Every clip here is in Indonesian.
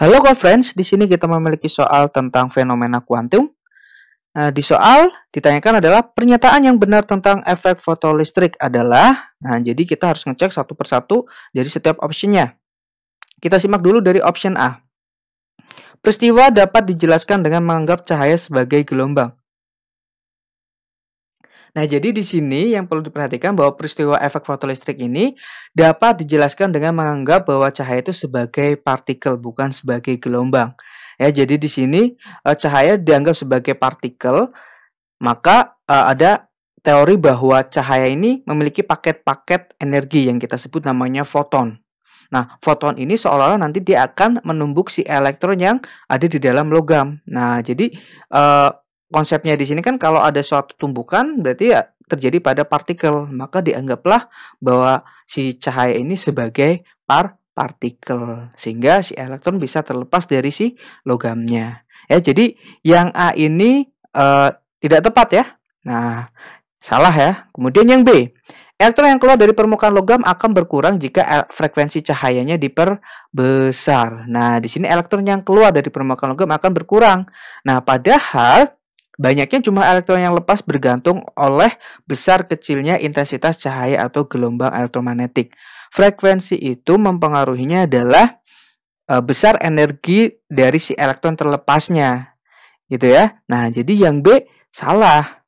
Halo co-friends, di sini kita memiliki soal tentang fenomena kuantum. Nah, di soal ditanyakan adalah pernyataan yang benar tentang efek fotolistrik adalah. Nah, jadi kita harus ngecek satu persatu dari setiap optionnya. Kita simak dulu dari option A. Peristiwa dapat dijelaskan dengan menganggap cahaya sebagai gelombang. Nah, jadi di sini yang perlu diperhatikan bahwa peristiwa efek fotolistrik ini dapat dijelaskan dengan menganggap bahwa cahaya itu sebagai partikel bukan sebagai gelombang. Ya, jadi di sini eh, cahaya dianggap sebagai partikel, maka eh, ada teori bahwa cahaya ini memiliki paket-paket energi yang kita sebut namanya foton. Nah, foton ini seolah-olah nanti dia akan menumbuk si elektron yang ada di dalam logam. Nah, jadi uh, konsepnya di sini kan kalau ada suatu tumbukan berarti ya terjadi pada partikel maka dianggaplah bahwa si cahaya ini sebagai par partikel sehingga si elektron bisa terlepas dari si logamnya ya jadi yang A ini uh, tidak tepat ya nah salah ya kemudian yang B Elektron yang keluar dari permukaan logam akan berkurang jika frekuensi cahayanya diperbesar. Nah, di sini elektron yang keluar dari permukaan logam akan berkurang. Nah, padahal Banyaknya jumlah elektron yang lepas bergantung oleh besar kecilnya intensitas cahaya atau gelombang elektromagnetik. Frekuensi itu mempengaruhinya adalah e, besar energi dari si elektron terlepasnya. Gitu ya. Nah, jadi yang B salah.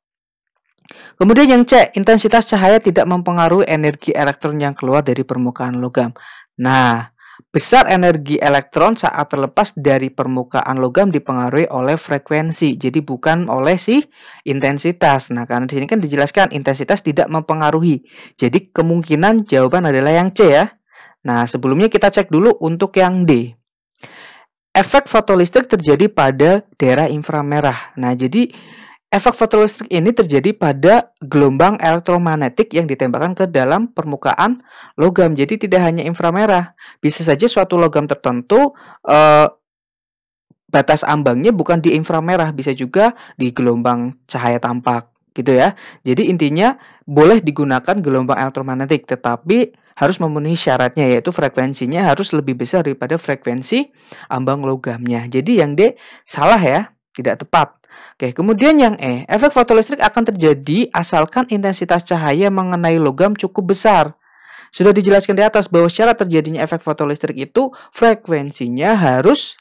Kemudian yang C, intensitas cahaya tidak mempengaruhi energi elektron yang keluar dari permukaan logam. Nah, Besar energi elektron saat terlepas dari permukaan logam dipengaruhi oleh frekuensi, jadi bukan oleh si intensitas. Nah, karena di sini kan dijelaskan intensitas tidak mempengaruhi. Jadi kemungkinan jawaban adalah yang C ya. Nah, sebelumnya kita cek dulu untuk yang D. Efek fotolistrik terjadi pada daerah inframerah. Nah, jadi Efek fotolistrik ini terjadi pada gelombang elektromagnetik yang ditembakkan ke dalam permukaan logam. Jadi tidak hanya inframerah, bisa saja suatu logam tertentu eh, batas ambangnya bukan di inframerah, bisa juga di gelombang cahaya tampak gitu ya. Jadi intinya boleh digunakan gelombang elektromagnetik tetapi harus memenuhi syaratnya yaitu frekuensinya harus lebih besar daripada frekuensi ambang logamnya. Jadi yang D salah ya tidak tepat. Oke, kemudian yang E, efek fotolistrik akan terjadi asalkan intensitas cahaya mengenai logam cukup besar. Sudah dijelaskan di atas bahwa syarat terjadinya efek fotolistrik itu frekuensinya harus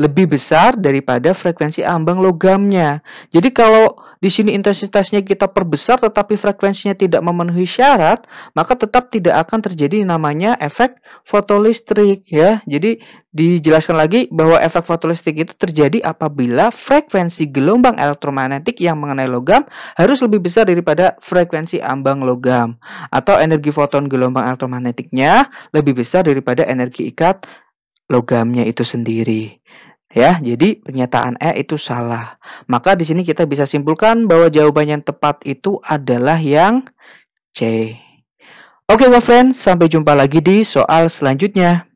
lebih besar daripada frekuensi ambang logamnya. Jadi kalau di sini intensitasnya kita perbesar tetapi frekuensinya tidak memenuhi syarat, maka tetap tidak akan terjadi namanya efek fotolistrik ya. Jadi dijelaskan lagi bahwa efek fotolistrik itu terjadi apabila frekuensi gelombang elektromagnetik yang mengenai logam harus lebih besar daripada frekuensi ambang logam atau energi foton gelombang elektromagnetiknya lebih besar daripada energi ikat logamnya itu sendiri. Ya, jadi pernyataan E itu salah. Maka di sini kita bisa simpulkan bahwa jawaban yang tepat itu adalah yang C. Oke, okay, my friends, sampai jumpa lagi di soal selanjutnya.